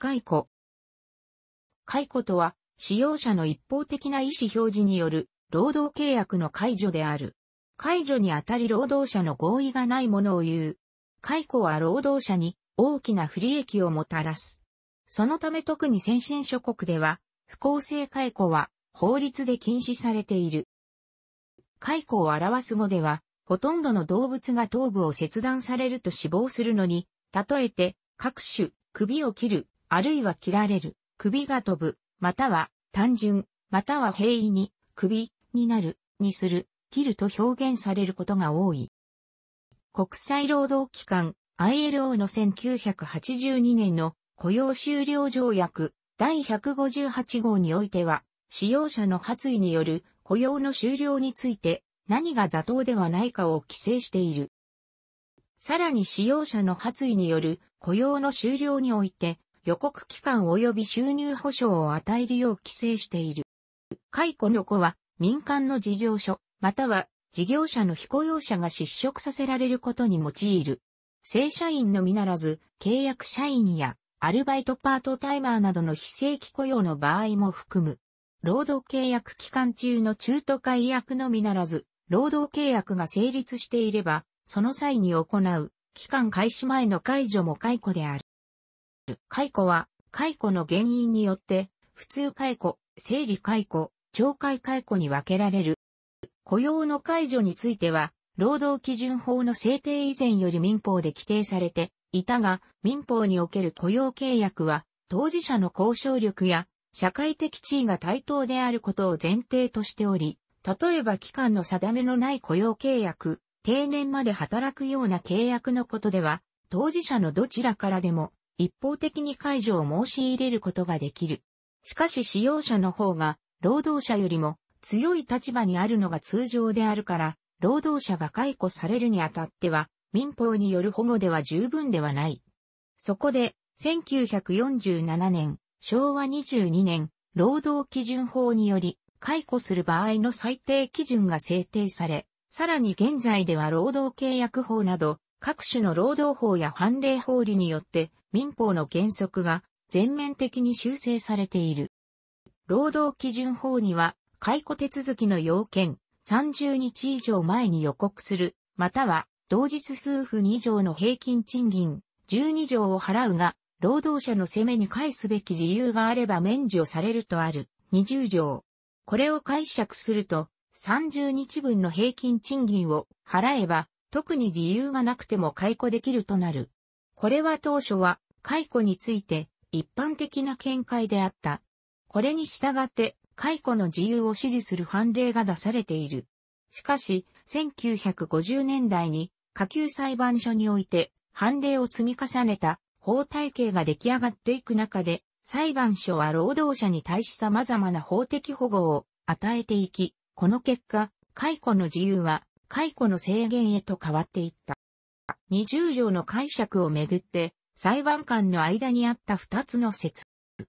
解雇。解雇とは、使用者の一方的な意思表示による労働契約の解除である。解除にあたり労働者の合意がないものを言う。解雇は労働者に大きな不利益をもたらす。そのため特に先進諸国では、不公正解雇は法律で禁止されている。解雇を表す語では、ほとんどの動物が頭部を切断されると死亡するのに、例えて、各種、首を切る、あるいは切られる、首が飛ぶ、または単純、または平易に、首になる、にする、切ると表現されることが多い。国際労働機関 ILO の1982年の雇用終了条約第158号においては、使用者の発意による雇用の終了について何が妥当ではないかを規制している。さらに使用者の発意による雇用の終了において、予告期間及び収入保障を与えるよう規制している。解雇の子は民間の事業所、または事業者の非雇用者が失職させられることに用いる。正社員のみならず、契約社員やアルバイトパートタイマーなどの非正規雇用の場合も含む。労働契約期間中の中途解約のみならず、労働契約が成立していれば、その際に行う、期間開始前の解除も解雇である。解雇は、解雇の原因によって、普通解雇、整理解雇、懲戒解雇に分けられる。雇用の解除については、労働基準法の制定以前より民法で規定されていたが、民法における雇用契約は、当事者の交渉力や社会的地位が対等であることを前提としており、例えば期間の定めのない雇用契約、定年まで働くような契約のことでは、当事者のどちらからでも一方的に解除を申し入れることができる。しかし使用者の方が労働者よりも強い立場にあるのが通常であるから、労働者が解雇されるにあたっては、民法による保護では十分ではない。そこで、1947年、昭和22年、労働基準法により、解雇する場合の最低基準が制定され、さらに現在では労働契約法など、各種の労働法や判例法理によって、民法の原則が全面的に修正されている。労働基準法には解雇手続きの要件30日以上前に予告する、または同日数分以上の平均賃金12条を払うが、労働者の責めに返すべき自由があれば免除されるとある20条。これを解釈すると、30日分の平均賃金を払えば、特に理由がなくても解雇できるとなる。これは当初は解雇について一般的な見解であった。これに従って解雇の自由を支持する判例が出されている。しかし、1950年代に下級裁判所において判例を積み重ねた法体系が出来上がっていく中で、裁判所は労働者に対し様々な法的保護を与えていき、この結果、解雇の自由は解雇の制限へと変わっていった。20条の解釈をめぐって、裁判官の間にあった2つの説。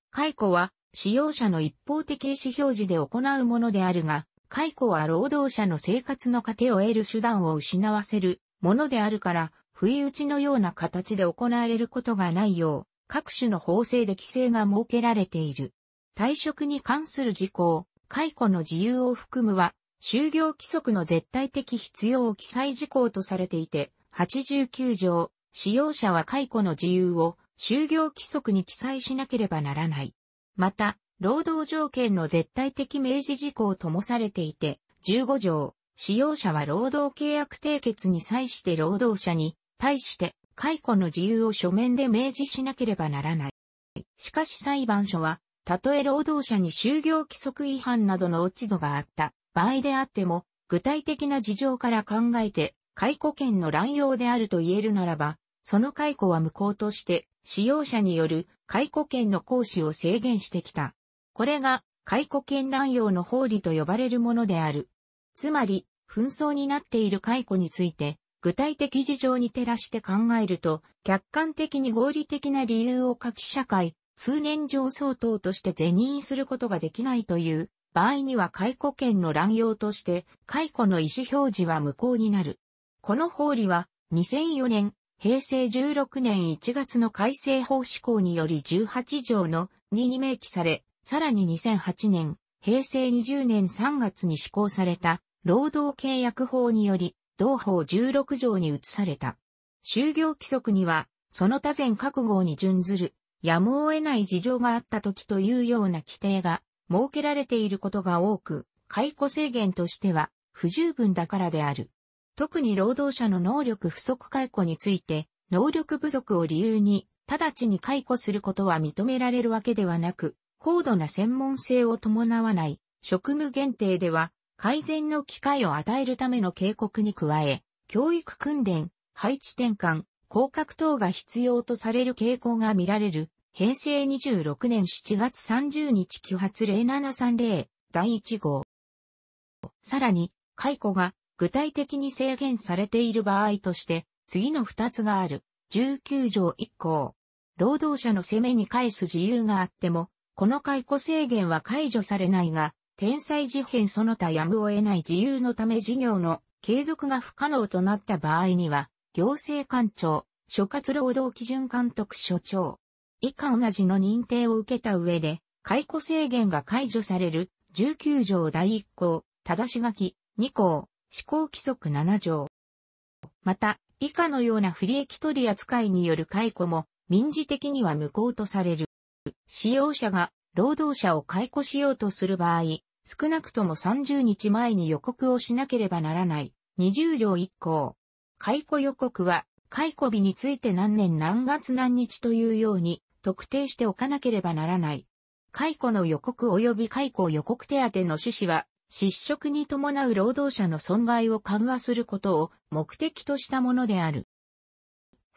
解雇は、使用者の一方的意思表示で行うものであるが、解雇は労働者の生活の糧を得る手段を失わせるものであるから、不意打ちのような形で行われることがないよう、各種の法制で規制が設けられている。退職に関する事項、解雇の自由を含むは、就業規則の絶対的必要を記載事項とされていて、89条、使用者は解雇の自由を就業規則に記載しなければならない。また、労働条件の絶対的明示事項ともされていて、15条、使用者は労働契約締結に際して労働者に対して解雇の自由を書面で明示しなければならない。しかし裁判所は、たとえ労働者に就業規則違反などの落ち度があった場合であっても、具体的な事情から考えて解雇権の乱用であると言えるならば、その解雇は無効として、使用者による解雇権の行使を制限してきた。これが解雇権乱用の法理と呼ばれるものである。つまり、紛争になっている解雇について、具体的事情に照らして考えると、客観的に合理的な理由を書き社会、通年上相当として是認することができないという、場合には解雇権の乱用として、解雇の意思表示は無効になる。この法理は、2004年、平成16年1月の改正法施行により18条の2に明記され、さらに2008年、平成20年3月に施行された、労働契約法により、同法16条に移された。就業規則には、その他前各号に準ずる、やむを得ない事情があった時というような規定が設けられていることが多く、解雇制限としては不十分だからである。特に労働者の能力不足解雇について、能力不足を理由に、直ちに解雇することは認められるわけではなく、高度な専門性を伴わない職務限定では、改善の機会を与えるための警告に加え、教育訓練、配置転換、降格等が必要とされる傾向が見られる、平成26年7月30日揮発0730第1号。さらに、解雇が具体的に制限されている場合として、次の2つがある。19条1項。労働者の責めに返す自由があっても、この解雇制限は解除されないが、天才事変その他やむを得ない自由のため事業の継続が不可能となった場合には、行政官庁、所轄労働基準監督署長、以下同じの認定を受けた上で、解雇制限が解除される19条第1項、ただし書き、2項、施行規則7条。また、以下のような不利益取扱いによる解雇も民事的には無効とされる。使用者が労働者を解雇しようとする場合、少なくとも30日前に予告をしなければならない。20条1項。解雇予告は、解雇日について何年何月何日というように特定しておかなければならない。解雇の予告及び解雇予告手当の趣旨は、失職に伴う労働者の損害を緩和することを目的としたものである。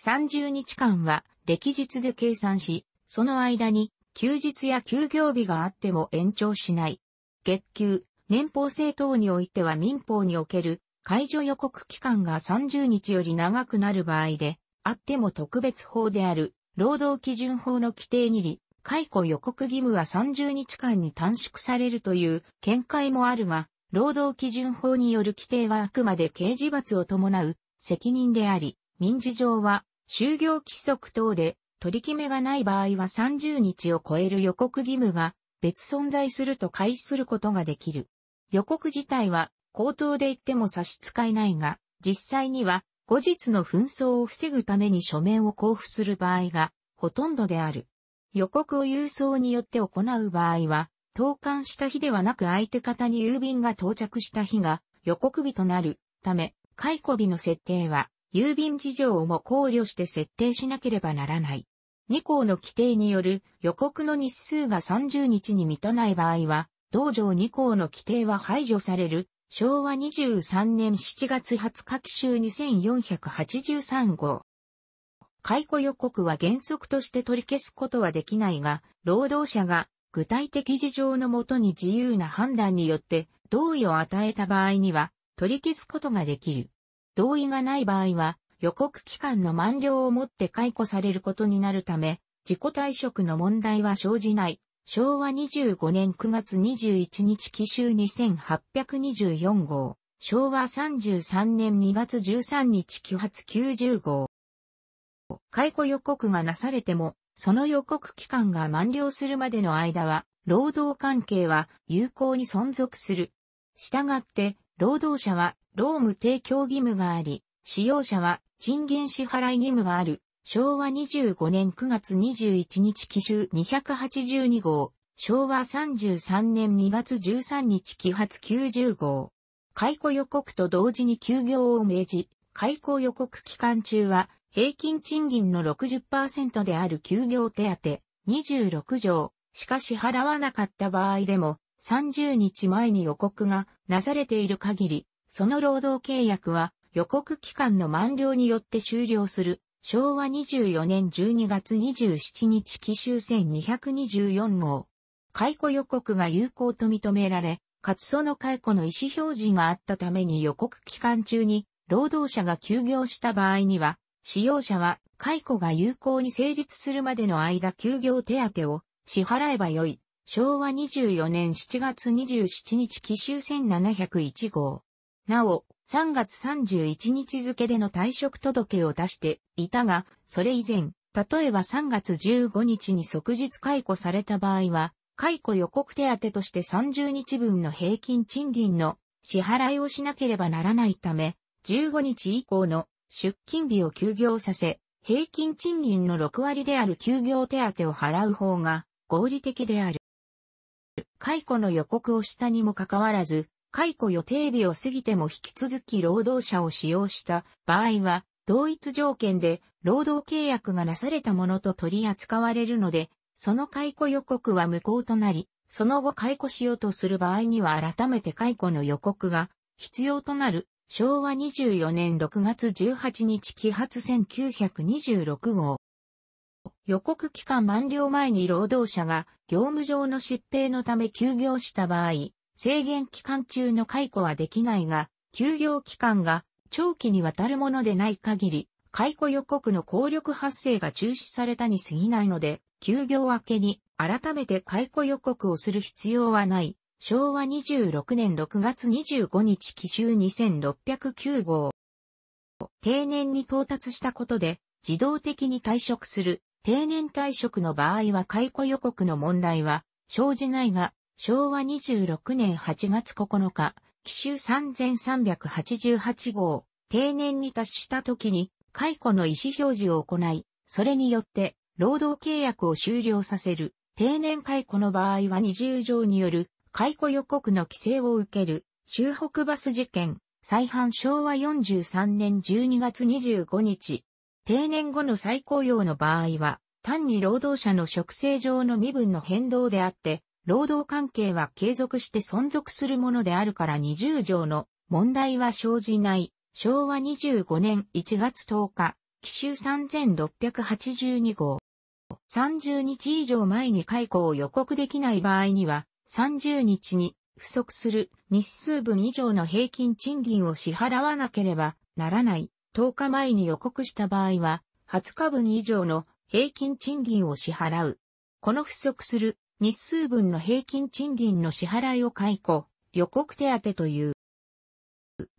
30日間は歴日で計算し、その間に休日や休業日があっても延長しない。月給、年俸制等においては民法における解除予告期間が30日より長くなる場合で、あっても特別法である労働基準法の規定に理、解雇予告義務は30日間に短縮されるという見解もあるが、労働基準法による規定はあくまで刑事罰を伴う責任であり、民事上は就業規則等で取り決めがない場合は30日を超える予告義務が別存在すると開始することができる。予告自体は口頭で言っても差し支えないが、実際には後日の紛争を防ぐために書面を交付する場合がほとんどである。予告を郵送によって行う場合は、投函した日ではなく相手方に郵便が到着した日が予告日となるため、解雇日の設定は、郵便事情をも考慮して設定しなければならない。2項の規定による予告の日数が30日に満たない場合は、同条2項の規定は排除される、昭和23年7月20日期集2483号。解雇予告は原則として取り消すことはできないが、労働者が具体的事情のもとに自由な判断によって同意を与えた場合には取り消すことができる。同意がない場合は予告期間の満了をもって解雇されることになるため、自己退職の問題は生じない。昭和25年9月21日奇襲2824号。昭和33年2月13日9発90号。解雇予告がなされても、その予告期間が満了するまでの間は、労働関係は有効に存続する。したがって、労働者は労務提供義務があり、使用者は賃金支払い義務がある。昭和25年9月21日期集282号、昭和33年2月13日期発90号。解雇予告と同時に休業を命じ、解雇予告期間中は平均賃金の60%である休業手当、26条、しか支払わなかった場合でも、30日前に予告がなされている限り、その労働契約は予告期間の満了によって終了する。昭和24年12月27日期終1224号。解雇予告が有効と認められ、かつその解雇の意思表示があったために予告期間中に労働者が休業した場合には、使用者は解雇が有効に成立するまでの間休業手当を支払えばよい。昭和24年7月27日奇襲1701号。なお、3月31日付での退職届を出していたが、それ以前、例えば3月15日に即日解雇された場合は、解雇予告手当として30日分の平均賃金の支払いをしなければならないため、15日以降の出勤日を休業させ、平均賃金の6割である休業手当を払う方が合理的である。解雇の予告をしたにもかかわらず、解雇予定日を過ぎても引き続き労働者を使用した場合は、同一条件で労働契約がなされたものと取り扱われるので、その解雇予告は無効となり、その後解雇しようとする場合には改めて解雇の予告が必要となる昭和24年6月18日揮発1926号。予告期間満了前に労働者が業務上の疾病のため休業した場合、制限期間中の解雇はできないが、休業期間が長期にわたるものでない限り、解雇予告の効力発生が中止されたに過ぎないので、休業明けに改めて解雇予告をする必要はない。昭和26年6月25日奇襲2609号。定年に到達したことで、自動的に退職する、定年退職の場合は解雇予告の問題は生じないが、昭和26年8月9日、奇襲3388号、定年に達した時に、解雇の意思表示を行い、それによって、労働契約を終了させる、定年解雇の場合は二重条による解雇予告の規制を受ける、州北バス事件、再犯昭和43年12月25日。定年後の再雇用の場合は、単に労働者の職制上の身分の変動であって、労働関係は継続して存続するものであるから20条の問題は生じない。昭和25年1月10日、奇襲3682号。30日以上前に解雇を予告できない場合には、30日に不足する日数分以上の平均賃金を支払わなければならない10日前に予告した場合は20日分以上の平均賃金を支払う。この不足する日数分の平均賃金の支払いを解雇、予告手当という。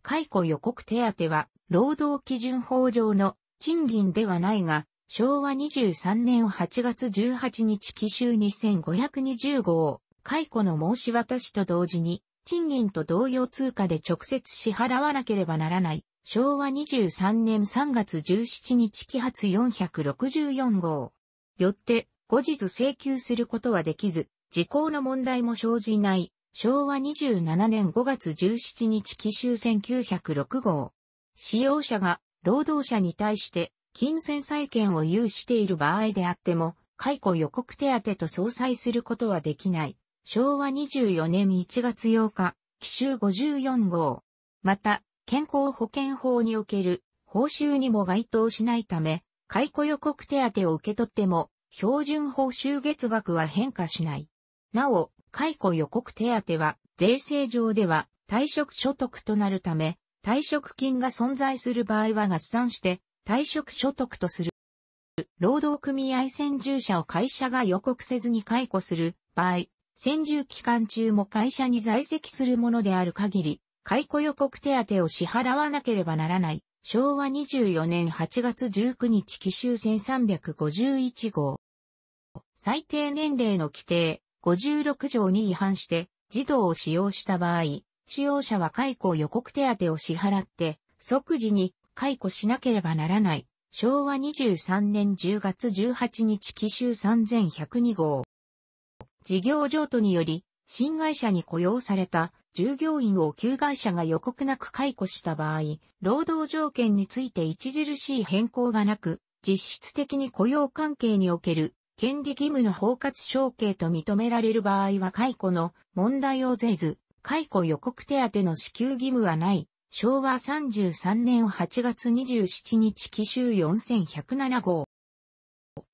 解雇予告手当は、労働基準法上の賃金ではないが、昭和23年8月18日期収2520号、解雇の申し渡しと同時に、賃金と同様通貨で直接支払わなければならない。昭和23年3月17日揮発464号。よって、後日請求することはできず、時効の問題も生じない。昭和27年5月17日期終1906号。使用者が労働者に対して金銭債権を有している場合であっても、解雇予告手当と相殺することはできない。昭和24年1月8日、奇襲54号。また、健康保険法における報酬にも該当しないため、解雇予告手当を受け取っても、標準報酬月額は変化しない。なお、解雇予告手当は、税制上では退職所得となるため、退職金が存在する場合は合算して退職所得とする。労働組合専従者を会社が予告せずに解雇する場合、専従期間中も会社に在籍するものである限り、解雇予告手当を支払わなければならない。昭和24年8月19日奇襲1351号。最低年齢の規定56条に違反して児童を使用した場合、使用者は解雇予告手当を支払って、即時に解雇しなければならない。昭和23年10月18日奇襲3102号。事業譲渡により、新会社に雇用された従業員を旧会社が予告なく解雇した場合、労働条件について著しい変更がなく、実質的に雇用関係における権利義務の包括承継と認められる場合は解雇の問題をぜず、解雇予告手当の支給義務はない。昭和33年8月27日期集4107号。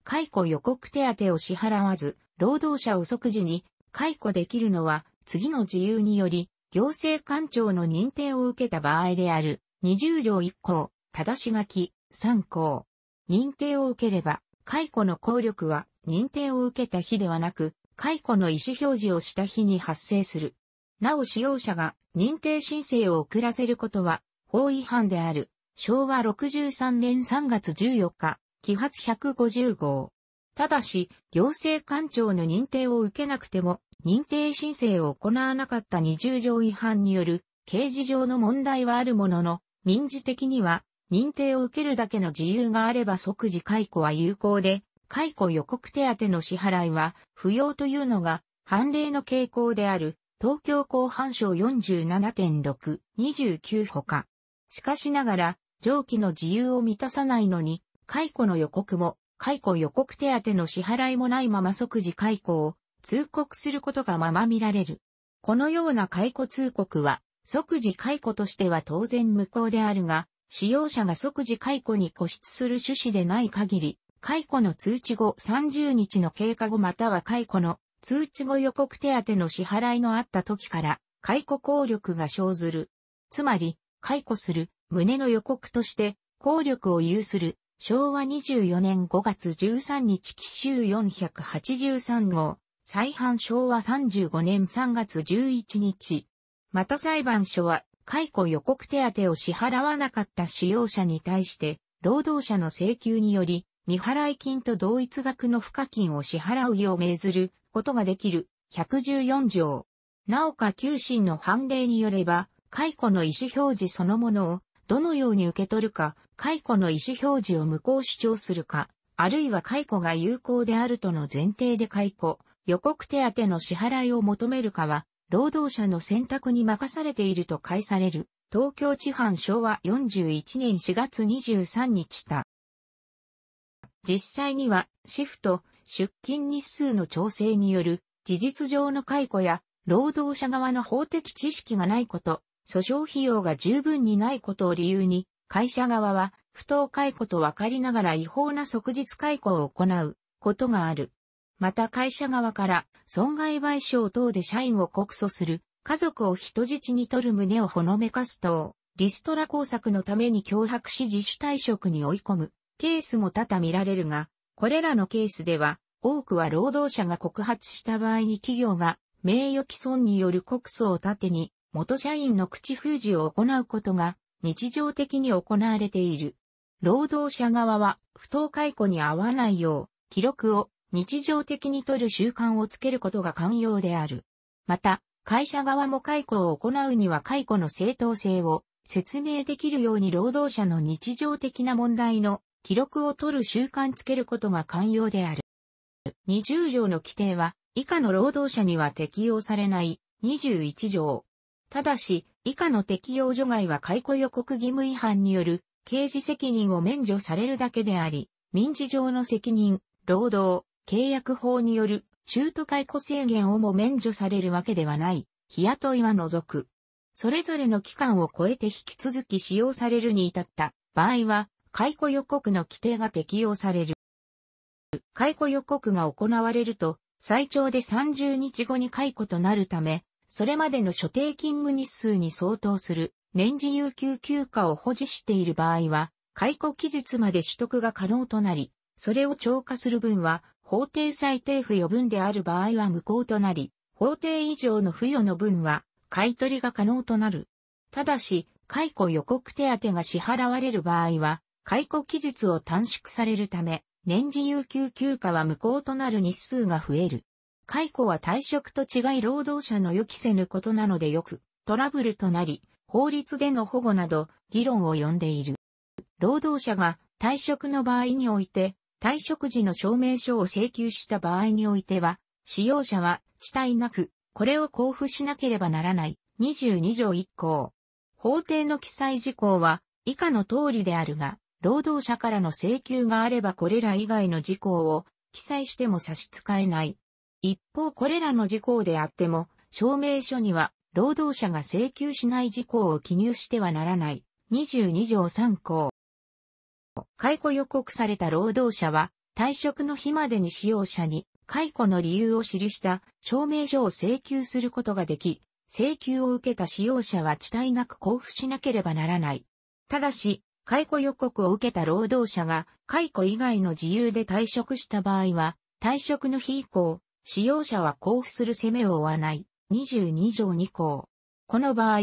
解雇予告手当を支払わず、労働者を即時に解雇できるのは、次の自由により、行政官庁の認定を受けた場合である、20条1項、正し書き、3項。認定を受ければ、解雇の効力は、認定を受けた日ではなく、解雇の意思表示をした日に発生する。なお使用者が認定申請を遅らせることは法違反である。昭和63年3月14日、揮発150号。ただし、行政官庁の認定を受けなくても、認定申請を行わなかった20条違反による、刑事上の問題はあるものの、民事的には、認定を受けるだけの自由があれば即時解雇は有効で、解雇予告手当の支払いは不要というのが判例の傾向である東京公判省47.629ほか。しかしながら上記の自由を満たさないのに解雇の予告も解雇予告手当の支払いもないまま即時解雇を通告することがまま見られる。このような解雇通告は、即時解雇としては当然無効であるが、使用者が即時解雇に固執する趣旨でない限り、解雇の通知後30日の経過後または解雇の通知後予告手当の支払いのあった時から解雇効力が生ずる。つまり、解雇する旨の予告として効力を有する昭和24年5月13日奇襲483号、再犯昭和35年3月11日。また裁判所は、解雇予告手当を支払わなかった使用者に対して、労働者の請求により、未払い金と同一額の付加金を支払うよう命ずることができる114条。なおか、旧審の判例によれば、解雇の意思表示そのものをどのように受け取るか、解雇の意思表示を無効主張するか、あるいは解雇が有効であるとの前提で解雇、予告手当の支払いを求めるかは、労働者の選択に任されていると解される、東京地判昭和41年4月23日た。実際には、シフト、出勤日数の調整による、事実上の解雇や、労働者側の法的知識がないこと、訴訟費用が十分にないことを理由に、会社側は不当解雇と分かりながら違法な即日解雇を行うことがある。また会社側から損害賠償等で社員を告訴する、家族を人質に取る旨をほのめかす等、リストラ工作のために脅迫し自主退職に追い込むケースも多々見られるが、これらのケースでは多くは労働者が告発した場合に企業が名誉毀損による告訴を盾に元社員の口封じを行うことが日常的に行われている。労働者側は不当解雇に合わないよう記録を日常的に取る習慣をつけることが肝要である。また、会社側も解雇を行うには解雇の正当性を説明できるように労働者の日常的な問題の記録を取る習慣つけることが肝要である。20条の規定は以下の労働者には適用されない21条。ただし、以下の適用除外は解雇予告義務違反による刑事責任を免除されるだけであり、民事上の責任、労働、契約法による中途解雇制限をも免除されるわけではない、日雇いは除く。それぞれの期間を超えて引き続き使用されるに至った場合は、解雇予告の規定が適用される。解雇予告が行われると、最長で30日後に解雇となるため、それまでの所定勤務日数に相当する年次有給休暇を保持している場合は、解雇期日まで取得が可能となり、それを超過する分は、法定最低付与分である場合は無効となり、法定以上の付与の分は、買取が可能となる。ただし、解雇予告手当が支払われる場合は、解雇期日を短縮されるため、年次有給休暇は無効となる日数が増える。解雇は退職と違い労働者の予期せぬことなのでよくトラブルとなり、法律での保護など議論を呼んでいる。労働者が退職の場合において、退職時の証明書を請求した場合においては、使用者は遅滞なく、これを交付しなければならない。22条1項。法定の記載事項は以下の通りであるが、労働者からの請求があればこれら以外の事項を記載しても差し支えない。一方これらの事項であっても、証明書には、労働者が請求しない事項を記入してはならない。22条3項。解雇予告された労働者は、退職の日までに使用者に解雇の理由を記した証明書を請求することができ、請求を受けた使用者は遅滞なく交付しなければならない。ただし、解雇予告を受けた労働者が解雇以外の自由で退職した場合は、退職の日以降、使用者は交付する責めを負わない、22条2項。この場合、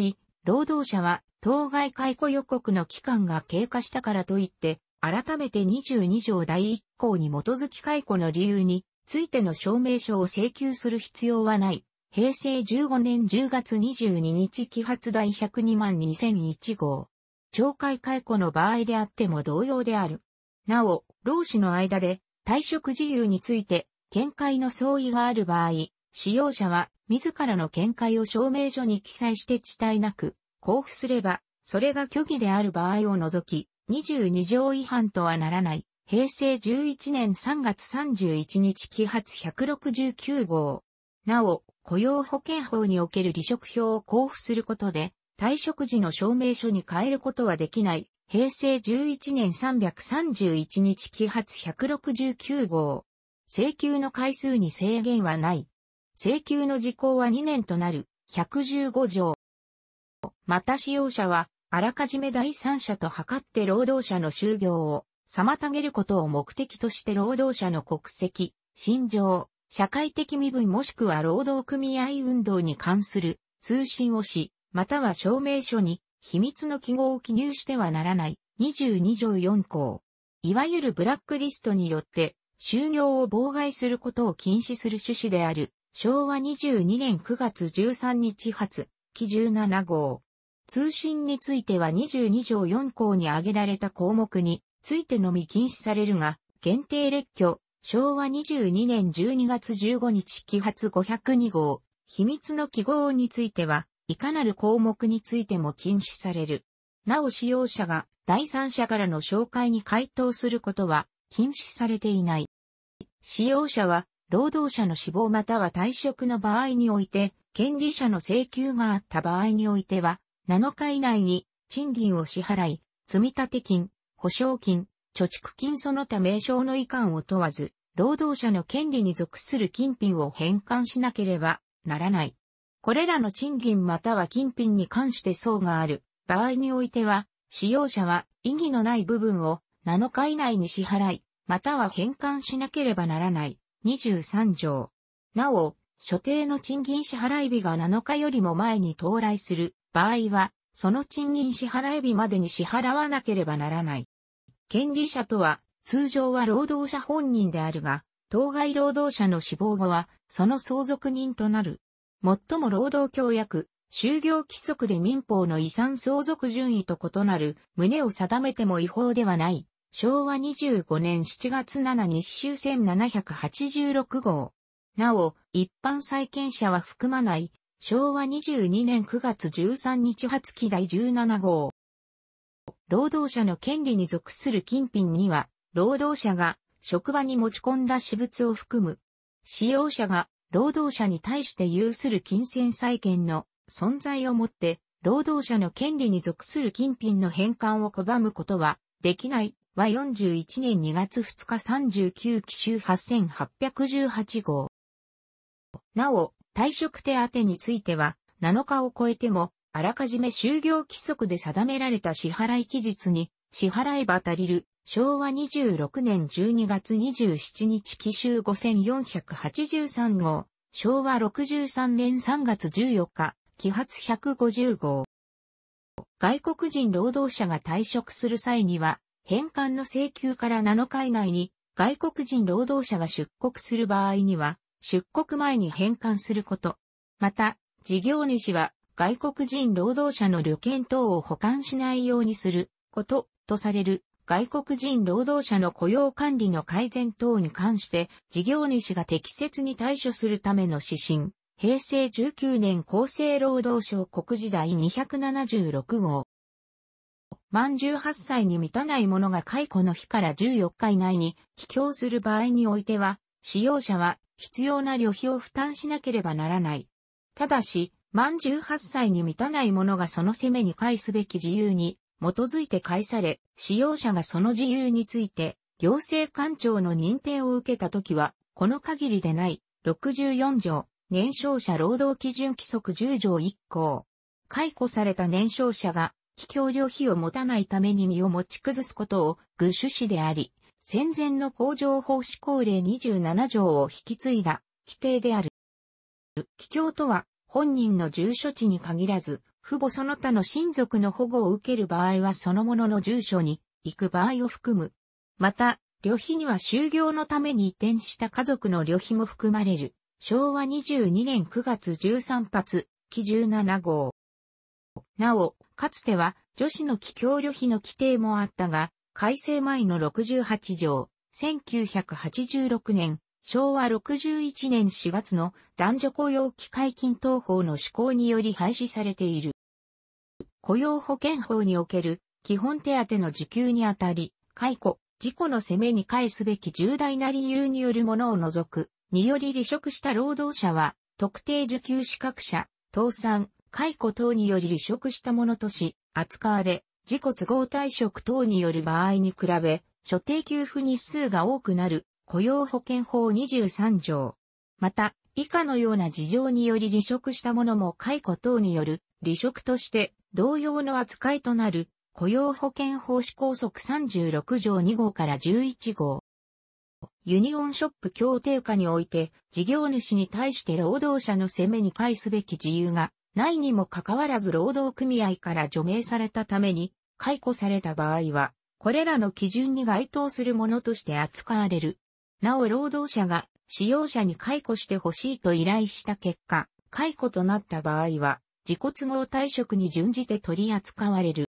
労働者は当該解雇予告の期間が経過したからといって、改めて22条第1項に基づき解雇の理由についての証明書を請求する必要はない。平成15年10月22日揮発第102万2001号。懲戒解雇の場合であっても同様である。なお、労使の間で退職事由について見解の相違がある場合、使用者は自らの見解を証明書に記載して地帯なく交付すれば、それが虚偽である場合を除き、22条違反とはならない。平成11年3月31日期発169号。なお、雇用保険法における離職票を交付することで、退職時の証明書に変えることはできない。平成11年331日期発169号。請求の回数に制限はない。請求の時効は2年となる、115条。また使用者は、あらかじめ第三者と図って労働者の就業を妨げることを目的として労働者の国籍、心情、社会的身分もしくは労働組合運動に関する通信をし、または証明書に秘密の記号を記入してはならない22条4項。いわゆるブラックリストによって就業を妨害することを禁止する趣旨である、昭和22年9月13日発、記17号。通信については22条4項に挙げられた項目についてのみ禁止されるが、限定列挙、昭和22年12月15日期発502号、秘密の記号については、いかなる項目についても禁止される。なお使用者が第三者からの紹介に回答することは、禁止されていない。使用者は、労働者の死亡または退職の場合において、権利者の請求があった場合においては、7日以内に賃金を支払い、積立金、保証金、貯蓄金その他名称の遺憾を問わず、労働者の権利に属する金品を返還しなければならない。これらの賃金または金品に関して層がある場合においては、使用者は意義のない部分を7日以内に支払い、または返還しなければならない。23条。なお、所定の賃金支払い日が7日よりも前に到来する場合は、その賃金支払い日までに支払わなければならない。権利者とは、通常は労働者本人であるが、当該労働者の死亡後は、その相続人となる。最も労働協約、就業規則で民法の遺産相続順位と異なる旨を定めても違法ではない。昭和25年7月7日終戦786号。なお、一般債権者は含まない、昭和22年9月13日発期第17号。労働者の権利に属する金品には、労働者が職場に持ち込んだ私物を含む、使用者が労働者に対して有する金銭債権の存在をもって、労働者の権利に属する金品の返還を拒むことは、できない、は41年2月2日39期集8818号。なお、退職手当については、7日を超えても、あらかじめ就業規則で定められた支払い期日に、支払えば足りる、昭和26年12月27日期集5483号、昭和63年3月14日、揮発150号。外国人労働者が退職する際には、返還の請求から7日以内に、外国人労働者が出国する場合には、出国前に返還すること。また、事業主は外国人労働者の旅券等を保管しないようにすること、とされる外国人労働者の雇用管理の改善等に関して、事業主が適切に対処するための指針、平成19年厚生労働省国時代276号。満18歳に満たない者が解雇の日から14日以内に帰郷する場合においては、使用者は必要な旅費を負担しなければならない。ただし、満18歳に満たない者がその責めに返すべき自由に基づいて返され、使用者がその自由について、行政官庁の認定を受けたときは、この限りでない、64条、年少者労働基準規則10条1項。解雇された年少者が、企業旅費を持たないために身を持ち崩すことを、具趣旨であり、戦前の工場法施行令27条を引き継いだ、規定である。帰郷とは、本人の住所地に限らず、父母その他の親族の保護を受ける場合はそのものの住所に行く場合を含む。また、旅費には就業のために移転した家族の旅費も含まれる。昭和22年9月13発、記17号。なお、かつては女子の帰郷旅費の規定もあったが、改正前の68条、1986年、昭和61年4月の男女雇用機会均等法の施行により廃止されている。雇用保険法における基本手当の受給にあたり、解雇、事故の責めに返すべき重大な理由によるものを除く、により離職した労働者は、特定受給資格者、倒産、解雇等により離職したものとし、扱われ、自己都合退職等による場合に比べ、所定給付日数が多くなる、雇用保険法23条。また、以下のような事情により離職したものも解雇等による離職として同様の扱いとなる雇用保険法施行則36条2号から11号。ユニオンショップ協定下において、事業主に対して労働者の責めに返すべき自由がないにもかかわらず労働組合から除名されたために、解雇された場合は、これらの基準に該当するものとして扱われる。なお労働者が使用者に解雇してほしいと依頼した結果、解雇となった場合は、自己都合退職に準じて取り扱われる。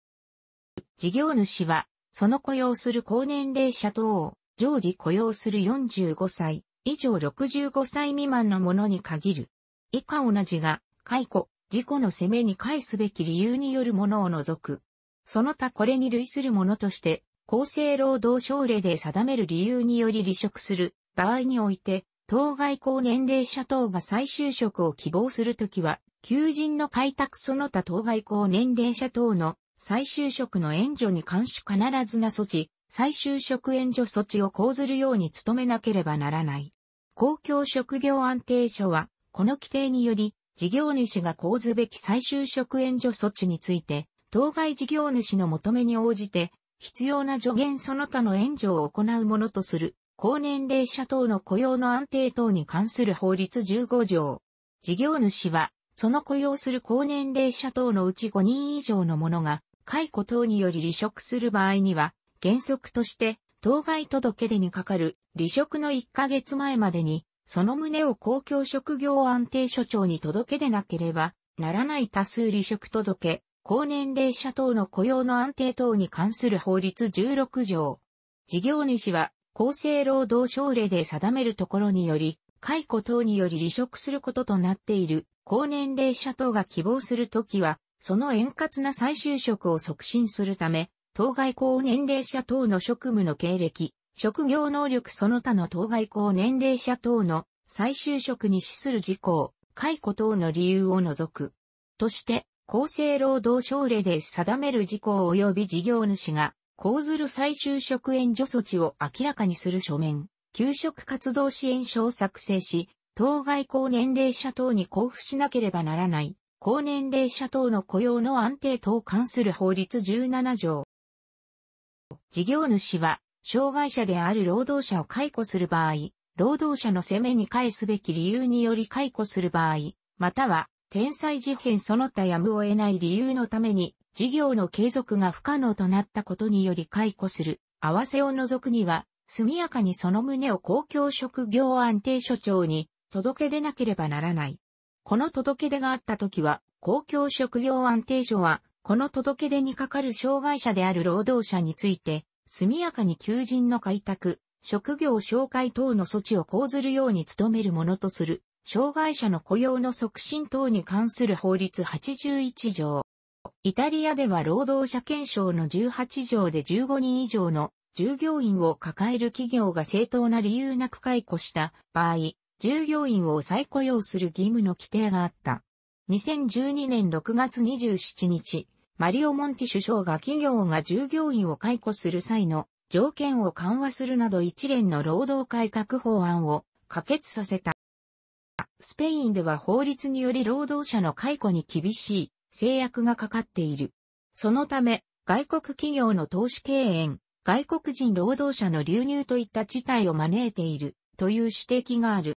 事業主は、その雇用する高年齢者等を常時雇用する45歳以上65歳未満のものに限る。以下同じが、解雇、事故の責めに返すべき理由によるものを除く。その他これに類するものとして、厚生労働省令で定める理由により離職する場合において、当該高年齢者等が再就職を希望するときは、求人の開拓その他当該高年齢者等の再就職の援助に関し必ずな措置、最終職援助措置を講ずるように努めなければならない。公共職業安定所は、この規定により、事業主が講ずべき最終職援助措置について、当該事業主の求めに応じて、必要な助言その他の援助を行うものとする、高年齢者等の雇用の安定等に関する法律15条。事業主は、その雇用する高年齢者等のうち5人以上の者が、解雇等により離職する場合には、原則として、当該届出にかかる離職の1ヶ月前までに、その旨を公共職業安定所長に届け出なければならない多数離職届、高年齢者等の雇用の安定等に関する法律16条。事業主は厚生労働省令で定めるところにより、解雇等により離職することとなっている高年齢者等が希望するときは、その円滑な再就職を促進するため、当該高年齢者等の職務の経歴、職業能力その他の当該高年齢者等の再就職に資する事項、解雇等の理由を除く。として、厚生労働省令で定める事項及び事業主が、講ずる再就職援助措置を明らかにする書面、給食活動支援書を作成し、当該高年齢者等に交付しなければならない、高年齢者等の雇用の安定等関する法律17条、事業主は、障害者である労働者を解雇する場合、労働者の責めに返すべき理由により解雇する場合、または、天災事変その他やむを得ない理由のために、事業の継続が不可能となったことにより解雇する、合わせを除くには、速やかにその旨を公共職業安定所長に届け出なければならない。この届け出があった時は、公共職業安定所は、この届け出にかかる障害者である労働者について、速やかに求人の開拓、職業紹介等の措置を講ずるように努めるものとする、障害者の雇用の促進等に関する法律81条。イタリアでは労働者検証の18条で15人以上の従業員を抱える企業が正当な理由なく解雇した場合、従業員を再雇用する義務の規定があった。2012年6月27日、マリオ・モンティ首相が企業が従業員を解雇する際の条件を緩和するなど一連の労働改革法案を可決させた。スペインでは法律により労働者の解雇に厳しい制約がかかっている。そのため、外国企業の投資敬遠、外国人労働者の流入といった事態を招いているという指摘がある。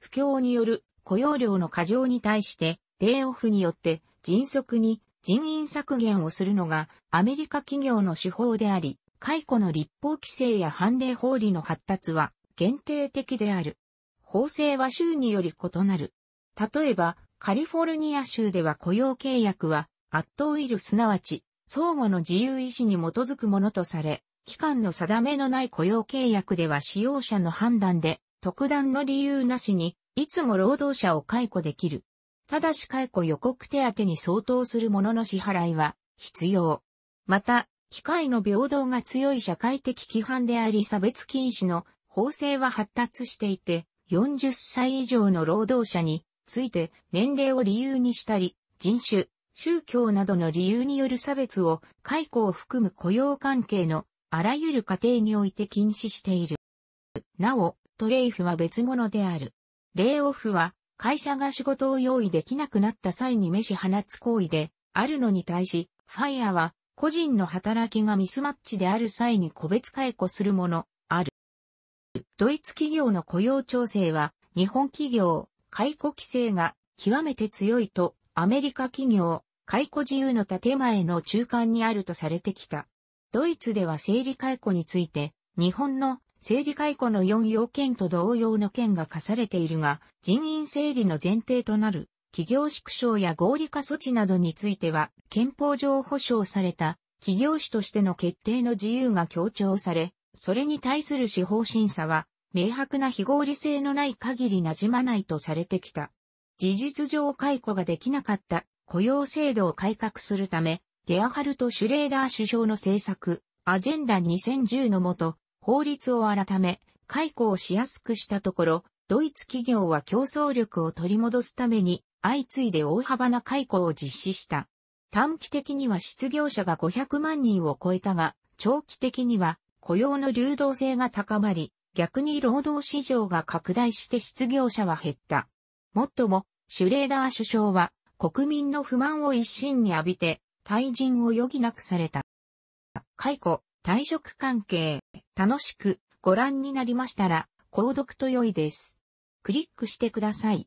不況による雇用量の過剰に対して、レイオフによって迅速に人員削減をするのがアメリカ企業の手法であり、解雇の立法規制や判例法理の発達は限定的である。法制は州により異なる。例えば、カリフォルニア州では雇用契約は、圧倒いるすなわち、相互の自由意志に基づくものとされ、期間の定めのない雇用契約では使用者の判断で、特段の理由なしに、いつも労働者を解雇できる。ただし解雇予告手当に相当するものの支払いは必要。また、機械の平等が強い社会的規範であり差別禁止の法制は発達していて、40歳以上の労働者について年齢を理由にしたり、人種、宗教などの理由による差別を解雇を含む雇用関係のあらゆる過程において禁止している。なお、トレイフは別物である。レイオフは会社が仕事を用意できなくなった際に召し放つ行為であるのに対し、ファイアは個人の働きがミスマッチである際に個別解雇するもの、ある。ドイツ企業の雇用調整は、日本企業、解雇規制が極めて強いと、アメリカ企業、解雇自由の建前の中間にあるとされてきた。ドイツでは整理解雇について、日本の整理解雇の4要件と同様の件が課されているが、人員整理の前提となる、企業縮小や合理化措置などについては、憲法上保障された、企業主としての決定の自由が強調され、それに対する司法審査は、明白な非合理性のない限りなじまないとされてきた。事実上解雇ができなかった雇用制度を改革するため、ゲアハルト・シュレーダー首相の政策、アジェンダ2010のもと、法律を改め、解雇をしやすくしたところ、ドイツ企業は競争力を取り戻すために、相次いで大幅な解雇を実施した。短期的には失業者が500万人を超えたが、長期的には雇用の流動性が高まり、逆に労働市場が拡大して失業者は減った。もっとも、シュレーダー首相は国民の不満を一身に浴びて退陣を余儀なくされた。解雇、退職関係、楽しくご覧になりましたら、購読と良いです。クリックしてください。